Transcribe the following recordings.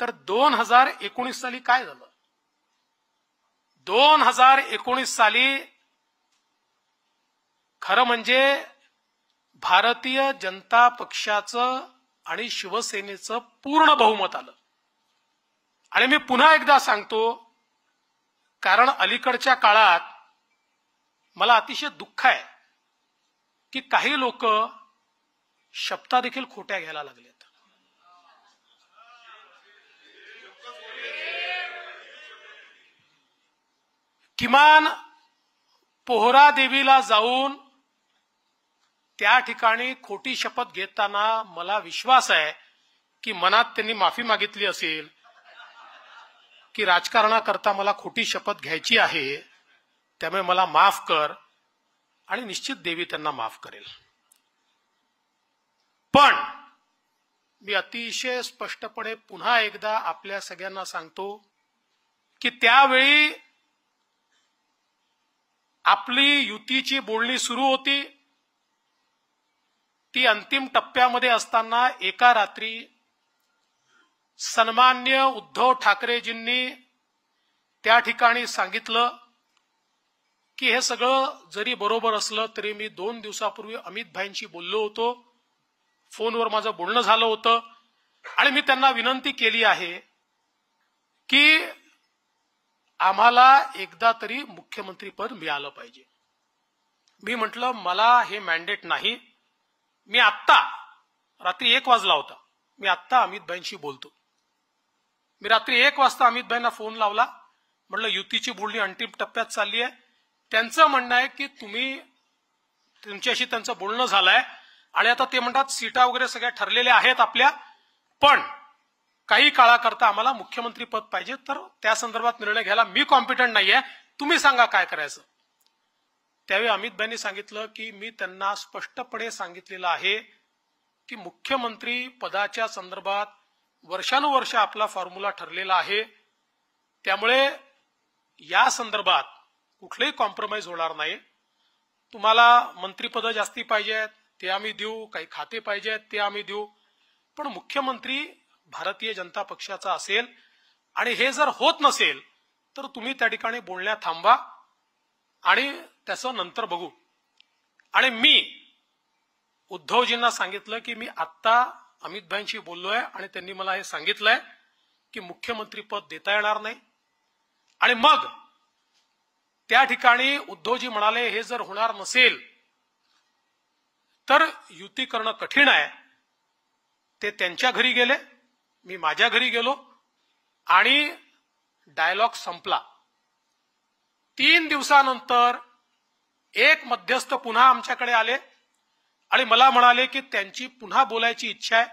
तर दोन हजार एकोणीस साली काय झालं दोन हजार एकोणीस साली खरं म्हणजे भारतीय जनता पक्षाचं आणि शिवसेनेचं पूर्ण बहुमत आलं आणि मी पुन्हा एकदा सांगतो कारण अलीकडच्या काळात मला अतिशय दुःख आहे की काही लोक शब्दा देखील खोट्या घ्यायला लागलेत किमान पोहरा देवीला जाऊन त्या ठिकाणी खोटी शपथ घेताना मला विश्वास आहे की मनात त्यांनी माफी मागितली असेल की राजकारणाकरता मला खोटी शपथ घ्यायची आहे त्यामुळे मला माफ कर आणि निश्चित देवी त्यांना माफ करेल पण मी अतिशय स्पष्टपणे पुन्हा एकदा आपल्या सगळ्यांना सांगतो की त्यावेळी आपली युतीची बोलणी सुरू होती ती अंतिम टप्प्यामध्ये असताना एका रात्री सन्मान्य उद्धव ठाकरेजींनी त्या ठिकाणी सांगितलं की हे सगळं जरी बरोबर असलं तरी मी दोन दिवसापूर्वी अमित भाईंशी बोललो होतो फोनवर माझं बोलणं झालं होतं आणि मी त्यांना विनंती केली आहे की आम्हाला एकदा तरी मुख्यमंत्री पद मिळालं पाहिजे मी म्हटलं मला हे मॅन्डेट नाही मी आत्ता रात्री एक वाजला होता मी आत्ता भाईंशी बोलतो मी रात्री एक वाजता भाईंना फोन लावला म्हटलं युतीची बोलणी अंतिम टप्प्यात चालली आहे त्यांचं म्हणणं आहे की तुम्ही तुमच्याशी त्यांचं बोलणं झालंय आणि आता ते म्हणतात सीटा वगैरे सगळ्या ठरलेल्या आहेत आपल्या पण काही काळाकरता आम्हाला मुख्यमंत्री पद पाहिजे तर त्या संदर्भात निर्णय घ्यायला मी कॉम्पिटंट नाहीये तुम्ही सांगा काय करायचं त्यावेळी अमितबाईंनी सांगितलं की मी त्यांना स्पष्टपणे सांगितलेलं आहे की मुख्यमंत्री पदाच्या संदर्भात वर्षानुवर्ष आपला फॉर्म्युला ठरलेला आहे त्यामुळे या संदर्भात कुठलंही कॉम्प्रोमाइज होणार नाही तुम्हाला मंत्रीपदं जास्ती पाहिजेत ते आम्ही देऊ काही खाते पाहिजेत ते आम्ही देऊ पण मुख्यमंत्री भारतीय जनता पक्षाचा असेल आणि हे जर होत नसेल तर तुम्ही त्या ठिकाणी बोलण्या थांबा आणि त्याचं नंतर बघू आणि मी उद्धवजींना सांगितलं की मी आत्ता अमितभाईंशी बोललोय आणि त्यांनी मला हे सांगितलंय की मुख्यमंत्री पद देता येणार नाही आणि मग त्या ठिकाणी उद्धवजी म्हणाले हे जर होणार नसेल तर युती करणं कठीण आहे ते त्यांच्या घरी गेले मी माझ्या घरी गेलो आणि डायलॉग संपला तीन दिवसानंतर एक मध्यस्थ पुन्हा आमच्याकडे आले आणि मला म्हणाले की त्यांची पुन्हा बोलायची इच्छा आहे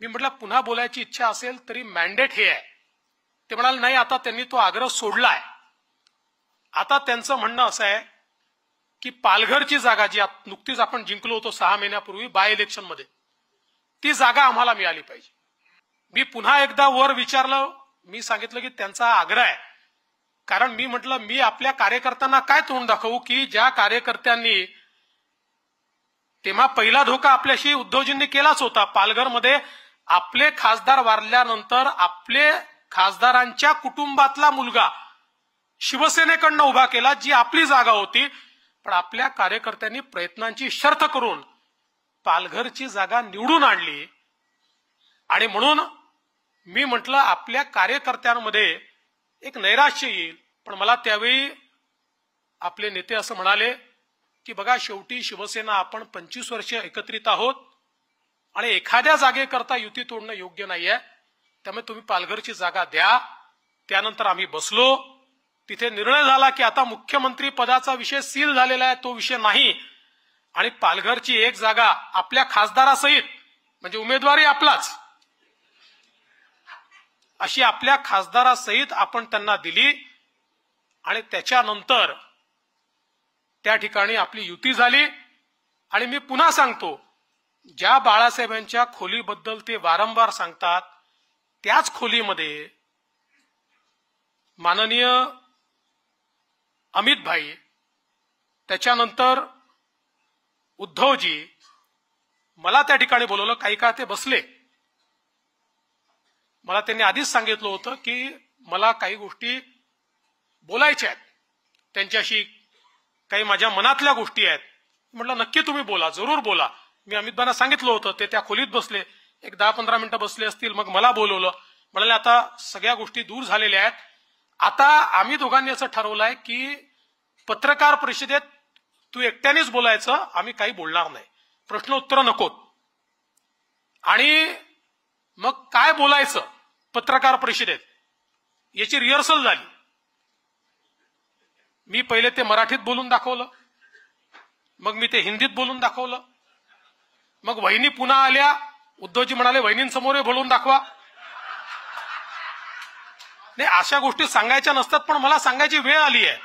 मी म्हटलं पुन्हा बोलायची इच्छा असेल तरी मॅन्डेट हे आहे ते म्हणाले नाही आता त्यांनी तो आग्रह सोडला आहे आता त्यांचं म्हणणं असं आहे की पालघरची जागा जी नुकतीच आपण जिंकलो होतो सहा महिन्यापूर्वी बाय इलेक्शनमध्ये ती जागा आम्हाला मिळाली पाहिजे मी पुन्हा एकदा वर विचारलं मी सांगितलं की त्यांचा आग्रह आहे कारण मी म्हटलं मी आपल्या कार्यकर्त्यांना काय तोंड दाखवू की ज्या कार्यकर्त्यांनी तेव्हा पहिला धोका आपल्याशी उद्धवजींनी केलाच होता पालघरमध्ये आपले खासदार वारल्यानंतर आपले खासदारांच्या कुटुंबातला मुलगा शिवसेनेकडनं उभा केला जी आपली जागा होती पण आपल्या कार्यकर्त्यांनी प्रयत्नांची शर्थ करून पालघरची जागा निवडून आणली आणि म्हणून मी म्हटलं आपल्या कार्यकर्त्यांमध्ये एक नैराश्य येईल पण मला त्यावेळी आपले नेते असं म्हणाले की बघा शेवटी शिवसेना आपण पंचवीस वर्ष एकत्रित आहोत आणि एखाद्या जागेकरता युती तोडणं योग्य नाहीये त्यामुळे तुम्ही पालघरची जागा द्या त्यानंतर आम्ही बसलो तिथे निर्णय झाला की आता मुख्यमंत्री पदाचा विषय सील झालेला आहे तो विषय नाही आणि पालघरची एक जागा आपल्या खासदारासहित म्हणजे उमेदवारी आपलाच अशी आपल्या खासदारासहित आपण त्यांना दिली आणि त्याच्यानंतर त्या ठिकाणी आपली युती झाली आणि मी पुन्हा सांगतो ज्या बाळासाहेबांच्या खोलीबद्दल ते वारंवार सांगतात त्याच खोलीमध्ये माननीय अमित भाई त्याच्यानंतर उद्धवजी मला त्या ठिकाणी बोलवलं काही काळ ते बसले मला त्यांनी आधीच सांगितलं होतं की मला काही गोष्टी बोलायच्या आहेत त्यांच्याशी काही माझ्या मनातल्या गोष्टी आहेत म्हटलं नक्की तुम्ही बोला जरूर बोला मी अमितबांना सांगितलं होतं ते त्या खोलीत बसले एक दहा पंधरा मिनिटं बसले असतील मग मला बोलवलं म्हणाले आता सगळ्या गोष्टी दूर झालेल्या आहेत आता आम्ही दोघांनी असं ठरवलंय की पत्रकार परिषदेत तू एकट्यानेच बोलायचं आम्ही काही बोलणार नाही प्रश्न उत्तर नकोत आणि मग काय बोलायचं पत्रकार परिषदेत याची रिहर्सल झाली मी पहिले ते मराठीत बोलून दाखवलं मग मी ते हिंदीत बोलून दाखवलं मग वहिनी पुन्हा आल्या उद्धवजी म्हणाले वहिनींसमोर बोलून दाखवा नाही अशा गोष्टी सांगायच्या नसतात पण मला सांगायची वेळ आली आहे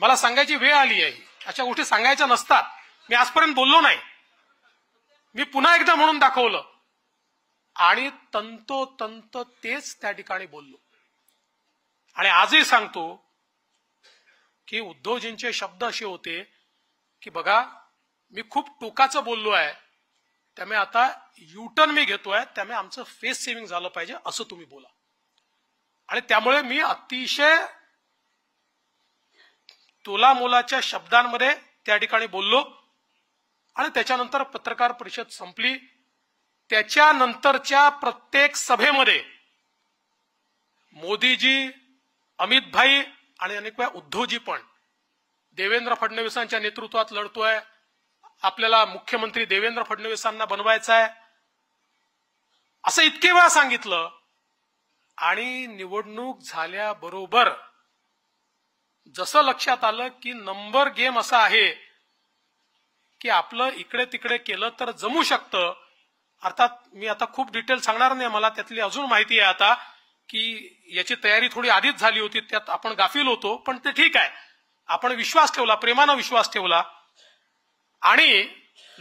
मला सांगायची वेळ आली आहे अशा गोष्टी सांगायच्या नसतात मी आजपर्यंत बोललो नाही मी पुन्हा एकदा म्हणून दाखवलं आणि तंतोतंत तेच त्या ठिकाणी बोललो आणि आजही सांगतो की उद्धवजींचे शब्द असे होते की बघा मी खूप टोकाचं बोललो आहे त्यामुळे आता युटर्न मी घेतोय त्यामुळे आमचं फेस सेव्हिंग झालं पाहिजे असं तुम्ही बोला आणि त्यामुळे मी अतिशय तोला मोलाच्या शब्दांमध्ये त्या ठिकाणी बोललो आणि त्याच्यानंतर पत्रकार परिषद संपली त्याच्यानंतरच्या प्रत्येक सभेमध्ये मोदीजी अमित भाई आणि अनेक वेळा उद्धवजी पण देवेंद्र फडणवीसांच्या नेतृत्वात लढतोय आपल्याला मुख्यमंत्री देवेंद्र फडणवीसांना बनवायचं आहे असं इतके वेळा सांगितलं आणि निवडणूक झाल्याबरोबर जसं लक्षात आलं की नंबर गेम असा आहे की आपलं इकडे तिकडे केलं तर जमू शकतं अर्थात मी आता खूप डिटेल सांगणार नाही मला त्यातली अजून माहिती आहे आता की याची तयारी थोडी आधीच झाली होती त्यात आपण गाफील होतो पण ते ठीक आहे आपण विश्वास ठेवला प्रेमानं विश्वास ठेवला आणि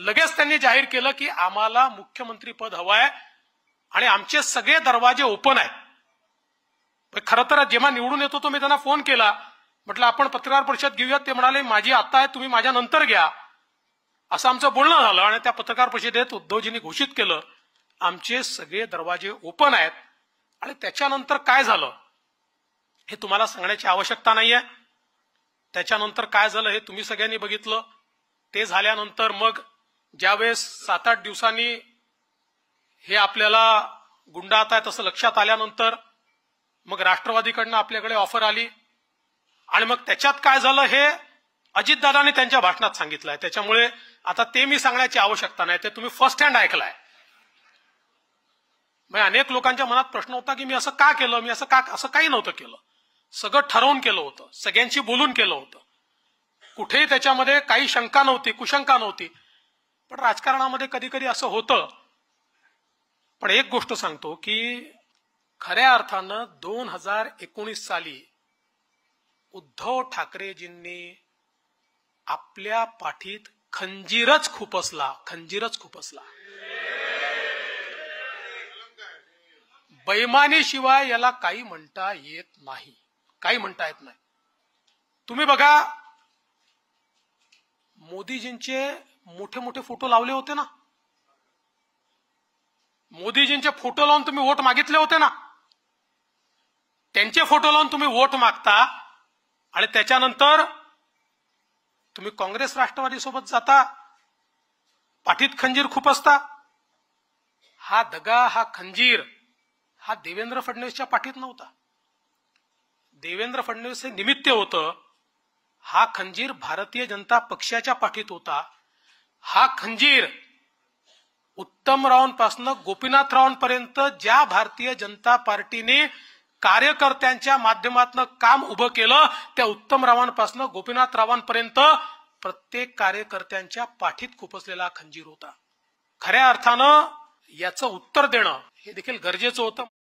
लगेच त्यांनी जाहीर केलं की आम्हाला मुख्यमंत्री पद आहे आणि आमचे सगळे दरवाजे ओपन आहे खरं तर जेव्हा निवडून येतो तो मी त्यांना फोन केला म्हटलं आपण पत्रकार परिषद घेऊयात ते म्हणाले माझी आता आहे तुम्ही माझ्या नंतर घ्या असं आमचं बोलणं झालं आणि त्या पत्रकार परिषदेत उद्धवजींनी घोषित केलं आमचे सगळे दरवाजे ओपन आहेत आणि त्याच्यानंतर काय झालं हे तुम्हाला सांगण्याची आवश्यकता नाहीये त्याच्यानंतर काय झालं हे तुम्ही सगळ्यांनी बघितलं ते झाल्यानंतर मग ज्यावेळेस सात आठ दिवसांनी हे आपल्याला गुंडात आहे तसं लक्षात आल्यानंतर मग राष्ट्रवादीकडनं आपल्याकडे ऑफर आली आणि मग त्याच्यात काय झालं हे अजितदादांनी त्यांच्या भाषणात सांगितलंय त्याच्यामुळे आता ते मी सांगण्याची आवश्यकता नाही ते तुम्ही फर्स्ट हँड ऐकलाय म्हणजे अनेक लोकांच्या मनात प्रश्न होता की मी असं का केलं मी असं का असं काही नव्हतं केलं सगळं ठरवून केलं होतं सगळ्यांशी बोलून केलं होतं कुठेही त्याच्यामध्ये काही शंका नव्हती कुशंका नव्हती पण राजकारणामध्ये कधी कधी असं होतं पण एक गोष्ट सांगतो की खऱ्या अर्थानं दोन हजार एकोणीस साली उद्धव ठाकरेजींनी आपल्या पाठीत खंजीरच खुपसला खंजीरच खुपसला बैमानी शिवाय याला काही म्हणता येत नाही काही म्हणता येत नाही तुम्ही बघा मोदीजींचे मोठे मोठे फोटो लावले होते ना मोदीजींचे फोटो लावून तुम्ही वोट मागितले होते ना त्यांचे फोटो लावून तुम्ही वोट मागता आणि त्याच्यानंतर तुम्ही काँग्रेस राष्ट्रवादी सोबत जाता पाठीत खंजीर खूप असता हा दगा हा खंजीर हा देवेंद्र फडणवीसच्या पाठीत नव्हता देवेंद्र फडणवीस हे निमित्त होतं हा खंजीर भारतीय जनता पक्षाच्या पाठीत होता हा खंजीर उत्तम उत्तमरावांपासून गोपीनाथरावांपर्यंत ज्या भारतीय जनता पार्टीने कार्यकर्त्यांच्या माध्यमातून काम उभं केलं त्या उत्तम गोपीनाथ रावांपर्यंत प्रत्येक कार्यकर्त्यांच्या पाठीत खुपसलेला खंजीर होता खऱ्या अर्थानं याचं उत्तर देणं हे देखील गरजेचं होतं